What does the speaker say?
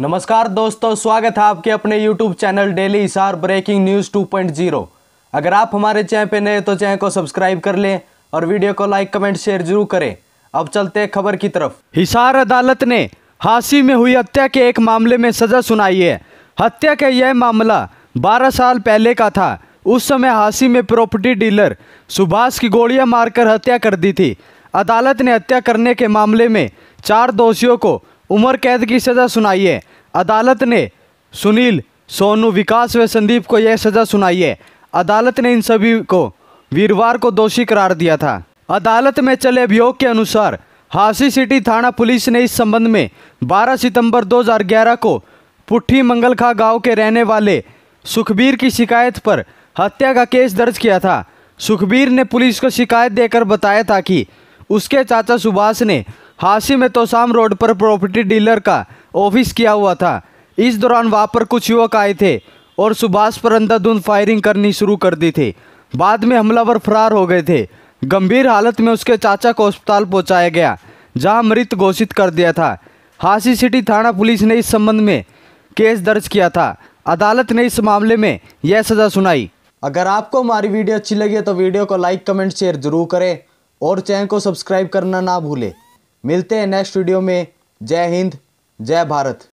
नमस्कार दोस्तों स्वागत है आपके अपने YouTube channel daily Hisar breaking news 2.0 अगर आप हमारे चैनल पे नए तो चैनल को सब्सक्राइब कर लें और वीडियो को लाइक कमेंट शेयर जरूर करें अब चलते हैं खबर की तरफ हिसार अदालत ने हासी में हुई हत्या के एक मामले में सज़ा सुनाई है हत्या का यह मामला बारह साल पहले का था उस समय हाशी में प्रॉपर्टी डीलर सुभाष की गोलियां मारकर हत्या कर दी थी अदालत ने हत्या करने के मामले में चार दोषियों को उम्र कैद की सज़ा सुनाई है अदालत ने सुनील सोनू विकास व संदीप को यह सज़ा सुनाई है अदालत ने इन सभी को वीरवार को दोषी करार दिया था अदालत में चले अभियोग के अनुसार हासी सिटी थाना पुलिस ने इस संबंध में 12 सितंबर 2011 को पुट्ठी मंगलखा गांव के रहने वाले सुखबीर की शिकायत पर हत्या का केस दर्ज किया था सुखबीर ने पुलिस को शिकायत देकर बताया था कि उसके चाचा सुभाष ने हासी में तोसाम रोड पर प्रॉपर्टी डीलर का ऑफिस किया हुआ था इस दौरान वहां पर कुछ युवक आए थे और सुभाष पर अंधाधुंध फायरिंग करनी शुरू कर दी थी बाद में हमलावर फरार हो गए थे गंभीर हालत में उसके चाचा को अस्पताल पहुँचाया गया जहाँ मृत घोषित कर दिया था हासी सिटी थाना पुलिस ने इस संबंध में केस दर्ज किया था अदालत ने इस मामले में यह सज़ा सुनाई अगर आपको हमारी वीडियो अच्छी लगी तो वीडियो को लाइक कमेंट शेयर जरूर करें और चैनल को सब्सक्राइब करना ना भूलें मिलते हैं नेक्स्ट वीडियो में जय हिंद जय भारत